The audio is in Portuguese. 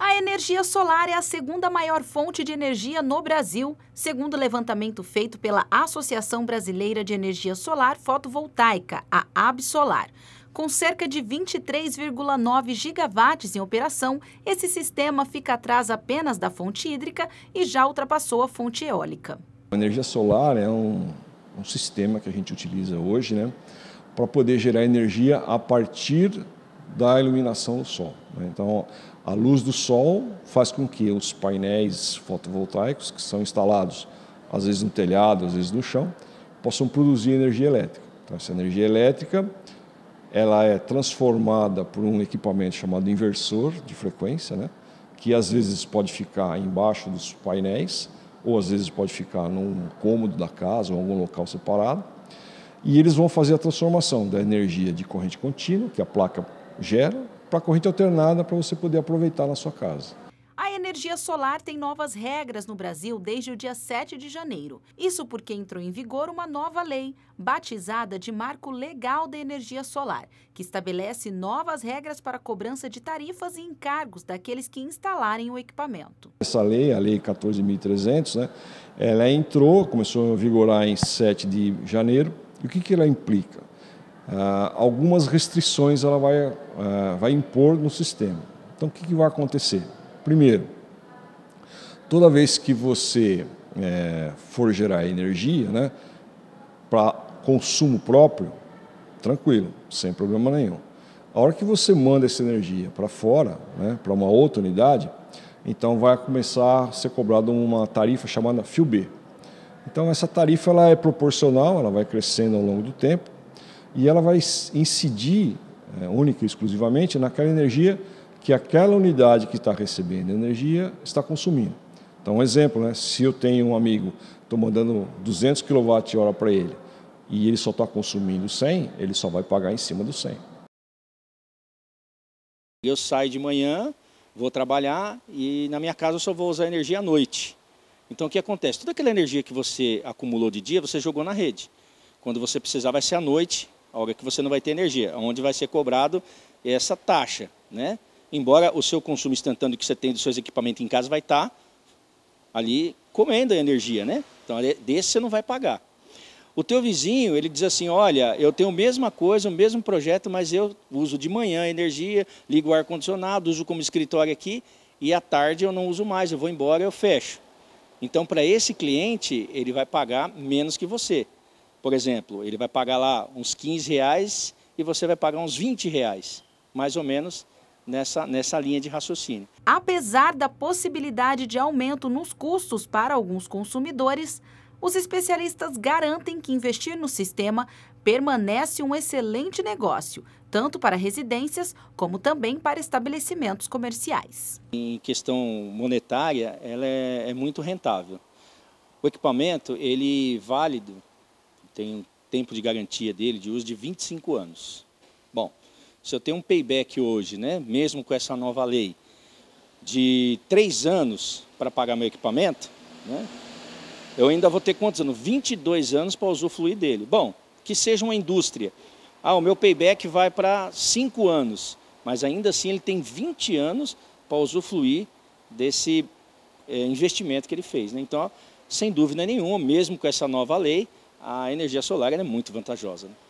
A energia solar é a segunda maior fonte de energia no Brasil, segundo o levantamento feito pela Associação Brasileira de Energia Solar Fotovoltaica, a ABSolar. Com cerca de 23,9 gigawatts em operação, esse sistema fica atrás apenas da fonte hídrica e já ultrapassou a fonte eólica. A energia solar é um, um sistema que a gente utiliza hoje né, para poder gerar energia a partir da iluminação do sol. Né? Então, a luz do sol faz com que os painéis fotovoltaicos, que são instalados às vezes no telhado, às vezes no chão, possam produzir energia elétrica. Então, essa energia elétrica ela é transformada por um equipamento chamado inversor de frequência, né? que às vezes pode ficar embaixo dos painéis, ou às vezes pode ficar num cômodo da casa ou algum local separado. E eles vão fazer a transformação da energia de corrente contínua, que a placa gera para corrente alternada para você poder aproveitar na sua casa. A energia solar tem novas regras no Brasil desde o dia 7 de janeiro. Isso porque entrou em vigor uma nova lei, batizada de Marco Legal da Energia Solar, que estabelece novas regras para a cobrança de tarifas e encargos daqueles que instalarem o equipamento. Essa lei, a Lei 14.300, né, ela entrou, começou a vigorar em 7 de janeiro. E o que, que ela implica? ah, algumas restrições ela vai, ah, vai impor no sistema. Então, o que, que vai acontecer? Primeiro, toda vez que você é, for gerar energia né, para consumo próprio, tranquilo, sem problema nenhum. A hora que você manda essa energia para fora, né, para uma outra unidade, então vai começar a ser cobrada uma tarifa chamada B Então essa tarifa ela é proporcional, ela vai crescendo ao longo do tempo, e ela vai incidir é, única e exclusivamente naquela energia que aquela unidade que está recebendo energia está consumindo. Então, um exemplo, né? se eu tenho um amigo, estou mandando 200 kWh para ele, e ele só está consumindo 100, ele só vai pagar em cima do 100. Eu saio de manhã, vou trabalhar e na minha casa eu só vou usar energia à noite. Então o que acontece? Toda aquela energia que você acumulou de dia, você jogou na rede. Quando você precisar, vai ser à noite a hora que você não vai ter energia, onde vai ser cobrado essa taxa, né? Embora o seu consumo instantâneo que você tem dos seus equipamentos em casa vai estar tá ali comendo a energia, né? Então desse você não vai pagar. O teu vizinho, ele diz assim, olha, eu tenho a mesma coisa, o mesmo projeto, mas eu uso de manhã energia, ligo o ar-condicionado, uso como escritório aqui, e à tarde eu não uso mais, eu vou embora, eu fecho. Então, para esse cliente, ele vai pagar menos que você. Por exemplo, ele vai pagar lá uns 15 reais e você vai pagar uns 20 reais, mais ou menos nessa, nessa linha de raciocínio. Apesar da possibilidade de aumento nos custos para alguns consumidores, os especialistas garantem que investir no sistema permanece um excelente negócio, tanto para residências como também para estabelecimentos comerciais. Em questão monetária, ela é, é muito rentável. O equipamento, ele é válido tem um tempo de garantia dele de uso de 25 anos. Bom, se eu tenho um payback hoje, né, mesmo com essa nova lei, de 3 anos para pagar meu equipamento, né, eu ainda vou ter quantos anos? 22 anos para usufruir dele. Bom, que seja uma indústria. Ah, o meu payback vai para 5 anos, mas ainda assim ele tem 20 anos para usufruir desse é, investimento que ele fez. Né? Então, sem dúvida nenhuma, mesmo com essa nova lei, a energia solar é muito vantajosa. Né?